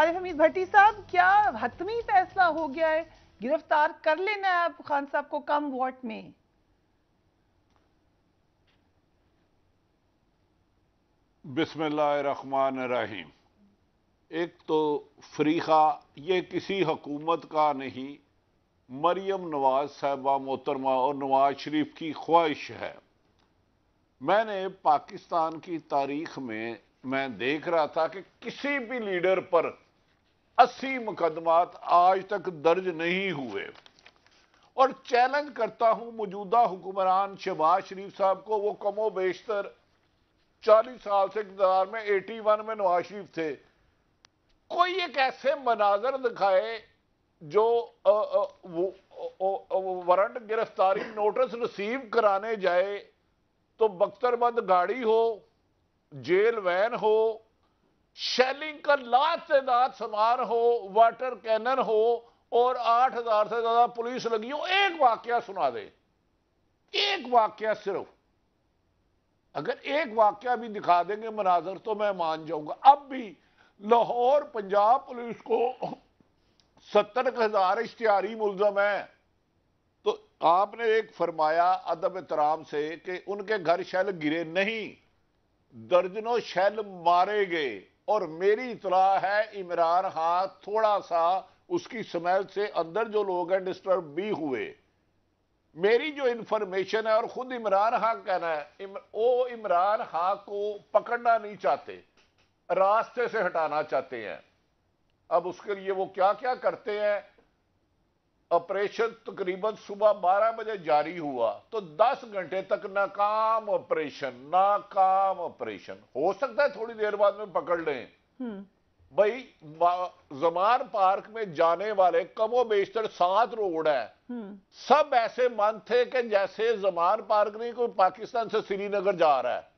आरिफ हमीद भट्टी साहब क्या हतमी फैसला हो गया है गिरफ्तार कर लेना है आप खान साहब को कम वोट में बिस्मिल्लाहमान रहीम एक तो फ्रीखा ये किसी हकूमत का नहीं मरियम नवाज साहबा मोहतरमा और नवाज शरीफ की ख्वाहिश है मैंने पाकिस्तान की तारीख में मैं देख रहा था कि किसी भी लीडर पर अस्सी मुकदमात आज तक दर्ज नहीं हुए और चैलेंज करता हूं मौजूदा हुक्मरान शहबाज शरीफ साहब को वो कमो बेशतर चालीस साल से इंतजार में एटी वन में नवाज शरीफ थे कोई एक ऐसे मनाजर दिखाए जो वारंट गिरफ्तारी नोटिस रिसीव कराने जाए तो बख्तरबंद गाड़ी हो जेल वैन हो शेलिंग का लाख से दात सवार हो वाटर कैनन हो और आठ हजार से ज्यादा पुलिस लगी हो एक वाक्य सुना दे एक वाक्य सिर्फ अगर एक वाक्य भी दिखा देंगे मनाजर तो मैं मान जाऊंगा अब भी लाहौर पंजाब पुलिस को सत्तर हजार इश्तिहारी मुलजम है तो आपने एक फरमाया अदब एहतराम से कि उनके घर शैल गिरे नहीं दर्जनों शैल मारे गए और मेरी इतला है इमरान खान थोड़ा सा उसकी स्मेल से अंदर जो लोग हैं डिस्टर्ब भी हुए मेरी जो इंफॉर्मेशन है और खुद इमरान खान कहना है इम, वो इमरान खान को पकड़ना नहीं चाहते रास्ते से हटाना चाहते हैं अब उसके लिए वो क्या क्या करते हैं ऑपरेशन तकरीबन सुबह 12 बजे जारी हुआ तो 10 घंटे तक नाकाम ऑपरेशन नाकाम ऑपरेशन हो सकता है थोड़ी देर बाद में पकड़ लें हम्म। भाई जमान पार्क में जाने वाले कमो बेशतर सात रोड है हम्म। सब ऐसे मन थे कि जैसे जमान पार्क नहीं कोई पाकिस्तान से श्रीनगर जा रहा है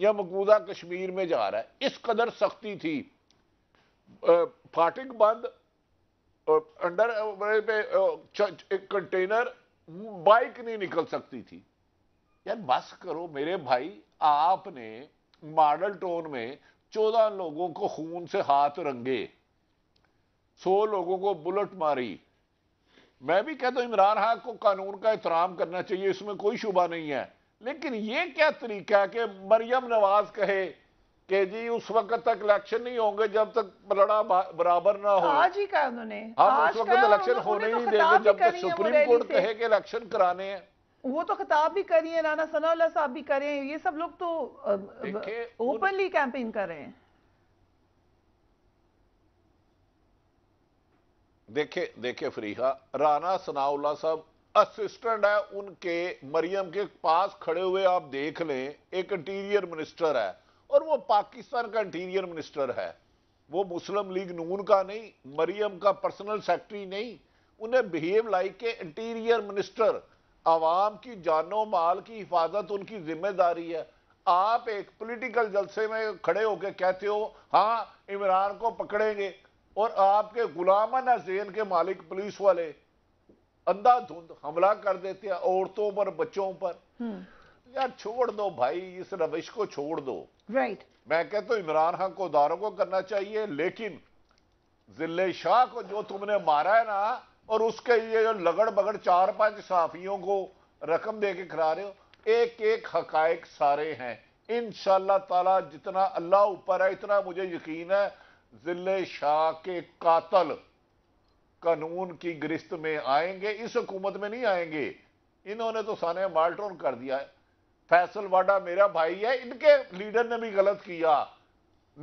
या मकबूदा कश्मीर में जा रहा है इस कदर सख्ती थी फाटिक बंद अंडर पे एक कंटेनर बाइक नहीं निकल सकती थी यार बस करो मेरे भाई आपने मॉडल टोन में चौदह लोगों को खून से हाथ रंगे सौ लोगों को बुलेट मारी मैं भी कहता हूं इमरान हाक को कानून का एहतराम करना चाहिए इसमें कोई शुबा नहीं है लेकिन यह क्या तरीका है कि मरियम नवाज कहे कि जी उस वक्त तक इलेक्शन नहीं होंगे जब तक लड़ा बराबर ना हो आज ही कहा उन्होंने हम हाँ, उस वक्त इलेक्शन होने नहीं तो देंगे जब तक सुप्रीम कोर्ट कहे कि इलेक्शन कराने हैं वो तो खिताब भी करिए है राना सना साहब भी कर रहे हैं ये सब लोग तो ओपनली कैंपेन कर रहे हैं देखे देखे फ्रीहा राना सनाउल्ला साहब असिस्टेंट है उनके मरियम के पास खड़े हुए आप देख लें एक इंटीरियर मिनिस्टर है और वो पाकिस्तान का इंटीरियर मिनिस्टर है वो मुस्लिम लीग नून का नहीं मरियम का पर्सनल सेक्रेटरी नहीं उन्हें बिहेव लाइक के इंटीरियर मिनिस्टर आवाम की जानो माल की हिफाजत उनकी जिम्मेदारी है आप एक पॉलिटिकल जलसे में खड़े होकर कहते हो हाँ इमरान को पकड़ेंगे और आपके गुलामन अजैन के मालिक पुलिस वाले अंधाधुंध हमला कर देते हैं औरतों पर बच्चों पर हम्म। यार छोड़ दो भाई इस रविश को छोड़ दो राइट right. मैं कहता तो इमरान खान को दारों को करना चाहिए लेकिन जिले शाह को जो तुमने मारा है ना और उसके ये जो लगड़ बगड़ चार पांच साफियों को रकम दे के खिला रहे हो एक एक हकायक सारे हैं इन ताला जितना अल्लाह ऊपर है इतना मुझे यकीन है जिले शाह के कातल कानून की गिरफ्त में आएंगे इस हुकूमत में नहीं आएंगे इन्होंने तो साने माल्टोन कर दिया है फैसल वाडा मेरा भाई है इनके लीडर ने भी गलत किया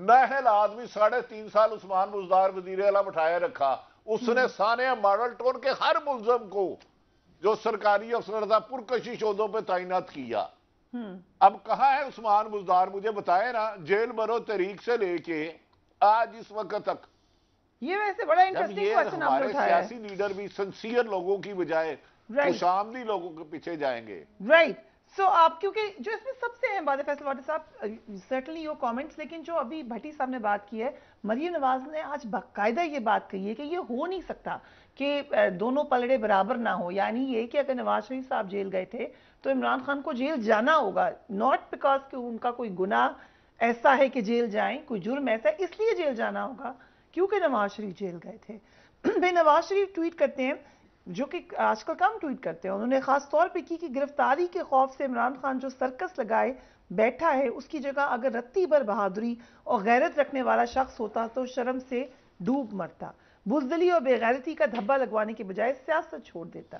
महल आदमी साढ़े तीन साल उस्मान मुजदार वजीर अला बिठाए रखा उसने हम्म। सारे मॉडल टोन के हर मुलजम को जो सरकारी अफसर था पुरकशिश उदों पर तैनात किया हम्म। अब कहा है उस्मान मुजदार मुझे बताए ना जेल बरो तरीक से लेके आज इस वक्त तक ये वैसे बड़ा इंटरेस्टिंग क्वेश्चन सियासी लीडर भी सिंसियर लोगों की बजाय खुशामदी लोगों के पीछे जाएंगे राइट सो so, आप क्योंकि जो इसमें सबसे अहम बात है फैसल वाटर साहब सर्टनली योर कमेंट्स लेकिन जो अभी भट्टी साहब ने बात की है मरीम नवाज ने आज बाकायदा ये बात कही है कि ये हो नहीं सकता कि दोनों पलड़े बराबर ना हो यानी ये कि अगर नवाज शरीफ साहब जेल गए थे तो इमरान खान को जेल जाना होगा नॉट बिकॉज कि उनका कोई गुना ऐसा है कि जेल जाएं कोई जुर्म ऐसा है इसलिए जेल जाना होगा क्योंकि नवाज शरीफ जेल गए थे भाई नवाज शरीफ ट्वीट करते हैं जो कि आजकल कम ट्वीट करते हैं उन्होंने ख़ास तौर पे की कि गिरफ्तारी के खौफ से इमरान खान जो सर्कस लगाए बैठा है उसकी जगह अगर रत्ती भर बहादुरी और गैरत रखने वाला शख्स होता तो शर्म से डूब मरता बुजदली और बेगैरती का धब्बा लगवाने के बजाय सियासत छोड़ देता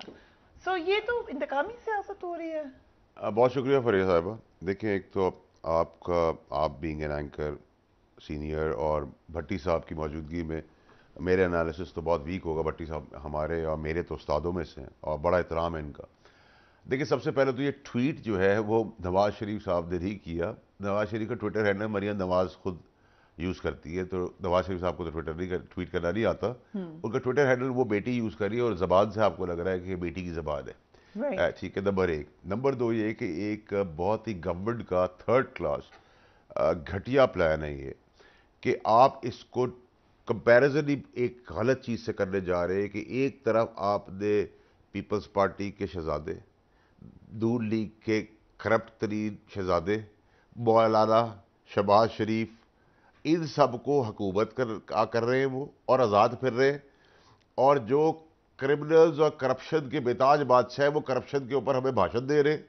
सो ये तो इंतकामी सियासत हो रही है बहुत शुक्रिया फरिया साहबा देखिए एक तो आपका आप बींग एन एंकर सीनियर और भट्टी साहब की मौजूदगी में मेरे एनालिसिस तो बहुत वीक होगा भट्टी साहब हमारे और मेरे तो उस्तादों में से हैं और बड़ा एहतराम है इनका देखिए सबसे पहले तो ये ट्वीट जो है वो नवाज़ शरीफ साहब ने ही किया नवाज़ शरीफ का ट्विटर हैंडल मरियम नवाज़ खुद यूज़ करती है तो नवाज शरीफ साहब को तो ट्विटर नहीं कर, ट्वीट करना नहीं आता हम्म। उनका ट्विटर हैंडल वो बेटी यूज़ कर रही है और ज़बान से आपको लग रहा है कि बेटी की ज़बान है ठीक है नंबर एक नंबर दो ये कि एक बहुत ही गवर्नमेंट का थर्ड क्लास घटिया प्लान है ये कि आप इसको कंपैरिजन ही एक गलत चीज़ से करने जा रहे हैं कि एक तरफ आपने पीपल्स पार्टी के शहजादे दूर लीग के करप्ट तरीन शहजादे मौलाना शबाज शरीफ इन सब को हकूमत कर आ कर रहे हैं वो और आज़ाद फिर रहे हैं और जो क्रिमिनल्स और करप्शन के बेताज बादशाह हैं वो करप्शन के ऊपर हमें भाषण दे रहे हैं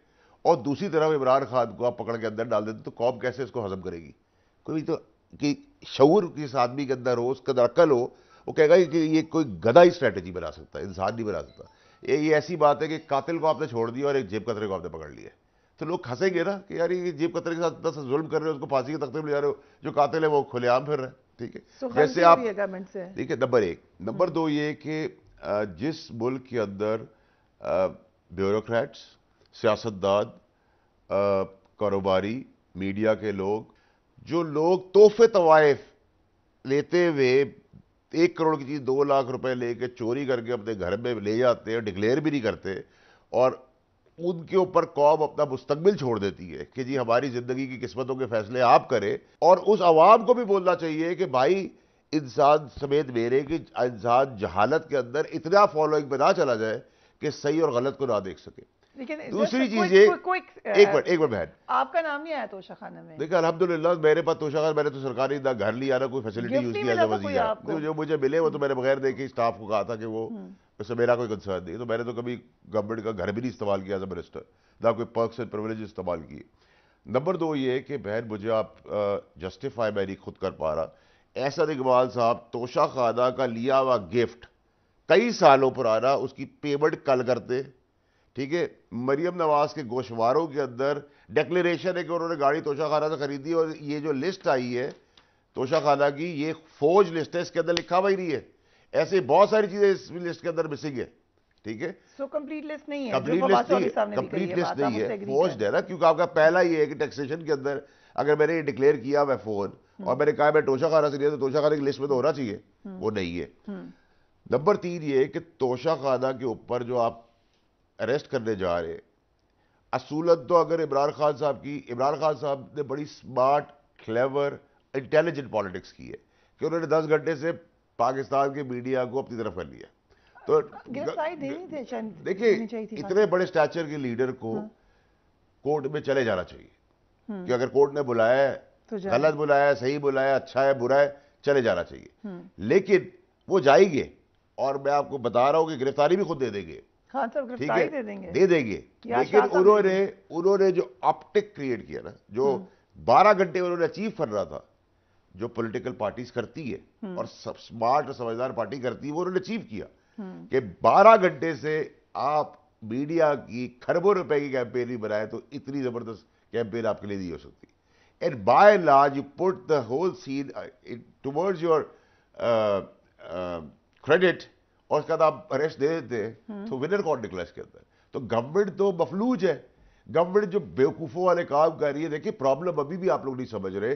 और दूसरी तरफ इमरान खान को आप पकड़ के अंदर डाल देते तो कौम कैसे इसको हजम करेगी कोई तो कि शूर किस आदमी के अंदर हो उसके अंदर अकल हो वो कहेगा कि ये कोई गदा ही स्ट्रैटेजी बना सकता है इंसान नहीं बना सकता ये ये ऐसी बात है कि कातिल को आपने छोड़ दिया और एक जेब कतरे को आपने पकड़ लिया तो लोग हंसेंगे ना कि यार ये जेब कतरे के साथ दस जुल्म कर रहे हो उसको फांसी के तख्ते में ले जा रहे हो जो कातिल है वो खुलेआम फिर रहे हैं ठीक है तो जैसे आप ठीक है नंबर एक हम्म। नंबर दो ये कि जिस मुल्क के अंदर ब्यूरोक्रेट्स सियासतदान कारोबारी मीडिया के लोग जो लोग तोहफे तवायफ लेते हुए एक करोड़ की चीज़ दो लाख रुपए लेके चोरी करके अपने घर में ले जाते हैं डिक्लेयर भी नहीं करते और उनके ऊपर कौम अपना मुस्तबिल छोड़ देती है कि जी हमारी ज़िंदगी की किस्मतों के फैसले आप करें और उस आवाम को भी बोलना चाहिए कि भाई इंसान समेत मेरे कि इंसान जहालत के अंदर इतना फॉलोइंग में ना चला जाए कि सही और गलत को ना देख सके लेकिन दूसरी चीज ये एक बार uh, एक बार बहन आपका नाम नहीं आया तोशा खाना में देखिए अलहमदुल्ला मेरे पास तोशा खाना मैंने तो सरकारी ना घर लिया ना कोई फैसिलिटी यूज किया वजीर जो मुझे मिले वो तो मैंने बगैर देखे स्टाफ को कहा था कि वो उससे हम्म। मेरा कोई कंसर्न नहीं तो मैंने तो कभी गवर्नमेंट का घर भी नहीं इस्तेमाल किया मिनिस्टर ना कोई पर्स एंड प्रिवलेज इस्तेमाल किए नंबर दो ये कि बहन मुझे आप जस्टिफाई uh, मैं खुद कर पा रहा ऐसा इकबाल साहब तोशा खाना का लिया हुआ गिफ्ट कई सालों पुराना उसकी पेमेंट कल करते ठीक है मरियम नवाज के गोशवारों के अंदर डिक्लेरेशन है कि उन्होंने गाड़ी तोशाखाना से खरीदी और ये जो लिस्ट आई है तोशाखाना की ये फौज लिस्ट है इसके अंदर लिखा हुआ नहीं है ऐसे बहुत सारी चीजें इस लिस्ट के अंदर मिसिंग है ठीक है सो कंप्लीट लिस्ट नहीं है कंप्लीट लिस्ट नहीं है कंप्लीट लिस्ट नहीं है फौज है ना क्योंकि आपका पहला ये है कि टैक्सेशन के अंदर अगर मैंने ये डिक्लेयर किया मैं फोन हम्म। और मैंने कहा मैं तोशा खाना से लिया तो तोशा खाना की लिस्ट में तो होना चाहिए हम्म। वो नहीं है नंबर हम्म। तीन ये कि तोशा खाना के ऊपर जो आप अरेस्ट करने जा रहे असूलत तो अगर इमरान खान साहब की इमरान खान साहब ने बड़ी स्मार्ट क्लेवर इंटेलिजेंट पॉलिटिक्स की है कि उन्होंने दस घंटे से पाकिस्तान के मीडिया को अपनी तरफ कर लिया तो देखिए इतने बड़े स्टैचर के लीडर को हाँ। कोर्ट में चले जाना चाहिए हाँ। कि अगर कोर्ट ने बुलाया है तो गलत बुलाया सही बुलाया अच्छा है बुरा है चले जाना चाहिए हाँ। लेकिन वो जाएंगे और मैं आपको बता रहा हूं कि गिरफ्तारी भी खुद दे देंगे हाँ सर तो गिरफ्तारी दे देंगे दे देंगे लेकिन उन्होंने उन्होंने जो ऑप्टिक क्रिएट किया ना जो हम्म। बारह घंटे उन्होंने अचीव कर रहा था जो पॉलिटिकल पार्टीज करती है हम्म। और सब स्मार्ट और समझदार पार्टी करती है वो उन्होंने अचीव किया हम्म। कि 12 घंटे से आप मीडिया की खरबों रुपए की कैंपेन नहीं बनाए तो इतनी जबरदस्त कैंपेन आपके लिए नहीं हो सकती and by large you put the whole scene towards your credit और उसके बाद आप अरेस्ट दे देते हैं तो विनर कौन निकला इसके अंदर तो गवर्नमेंट तो मफलूज है गवर्नमेंट जो बेवकूफ़ों वाले काम कर रही है देखिए प्रॉब्लम अभी भी आप लोग नहीं समझ रहे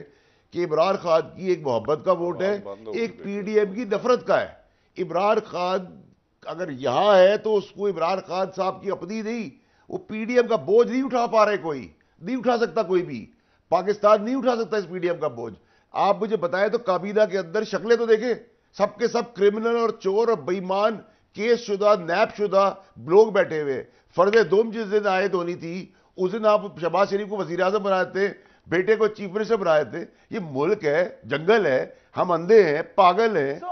कि इमरान खान की एक मोहब्बत का वोट है तो एक पीडीएम की नफरत का है इमरान खान अगर यहां है तो उसको इमरान खान साहब की अपनी नहीं वो पीडीएम का बोझ नहीं उठा पा रहे कोई नहीं उठा सकता कोई भी पाकिस्तान नहीं उठा सकता इस पीडीएम का बोझ आप मुझे बताएं तो काबीना के अंदर शक्लें तो देखें सबके सब क्रिमिनल और चोर और बेईमान केस शुदा नैब शुदा लोग बैठे हुए फर्ज दोम जिस दिन आयत तो होनी थी उस दिन आप शहबाज शरीफ को वजी अजम बनाए थे बेटे को चीफ मिनिस्टर बनाए थे ये मुल्क है जंगल है हम अंधे हैं पागल हैं so,